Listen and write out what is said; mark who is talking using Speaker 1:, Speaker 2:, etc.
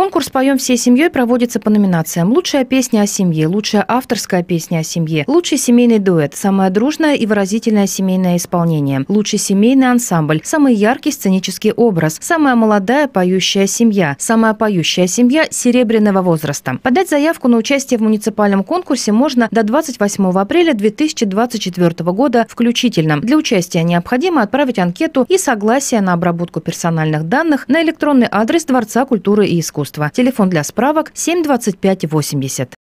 Speaker 1: Конкурс «Поем всей семьей» проводится по номинациям «Лучшая песня о семье», «Лучшая авторская песня о семье», «Лучший семейный дуэт», «Самое дружное и выразительное семейное исполнение», «Лучший семейный ансамбль», «Самый яркий сценический образ», «Самая молодая поющая семья», «Самая поющая семья серебряного возраста». Подать заявку на участие в муниципальном конкурсе можно до 28 апреля 2024 года включительно. Для участия необходимо отправить анкету и согласие на обработку персональных данных на электронный адрес Дворца культуры и искусства имущества. Телефон для справок 72580.